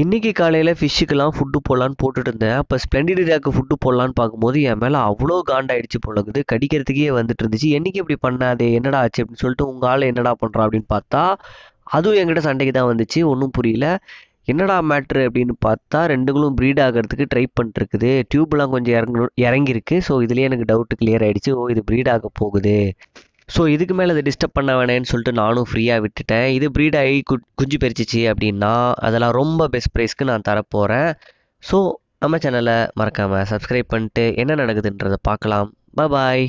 இன்றைக்கி காலையில் ஃபிஷ்ஷுக்கெல்லாம் ஃபுட்டு போடலான்னு போட்டுட்டு இருந்தேன் அப்போ ஸ்ப்ளெண்டிடாக்கு ஃபுட்டு போடலான்னு பார்க்கும்போது என் மேலே அவ்வளோ காண்டாயிடுச்சு போலக்குது கடிக்கிறதுக்கே வந்துட்டு இருந்துச்சு என்னைக்கு இப்படி பண்ணாது என்னடா ஆச்சு அப்படின்னு சொல்லிட்டு உங்கள் ஆள் என்னடா பண்ணுறான் அப்படின்னு பார்த்தா அதுவும் என்கிட்ட சண்டைக்கு தான் வந்துச்சு ஒன்றும் புரியல என்னடா மேட்ரு அப்படின்னு பார்த்தா ரெண்டுங்களும் ப்ரீட் ஆகிறதுக்கு ட்ரை பண்ணிருக்குது டியூப்லாம் கொஞ்சம் இறங்கணும் இறங்கியிருக்கு ஸோ இதுலேயே எனக்கு டவுட்டு கிளியர் ஆகிடுச்சு ஓ இது ப்ரீட் ஆக போகுது ஸோ இதுக்கு மேலே அதை டிஸ்டர்ப் பண்ண வேணேன்னு சொல்லிட்டு நானும் ஃப்ரீயாக விட்டுட்டேன் இது ப்ரீட் ஆகி கு குஞ்சு பறிச்சிச்சு அப்படின்னா அதெல்லாம் ரொம்ப பெஸ்ட் ப்ரைஸ்க்கு நான் தரப்போகிறேன் ஸோ நம்ம சேனலை மறக்காமல் சப்ஸ்கிரைப் பண்ணிட்டு என்ன நடக்குதுன்றதை பார்க்கலாம் பாய்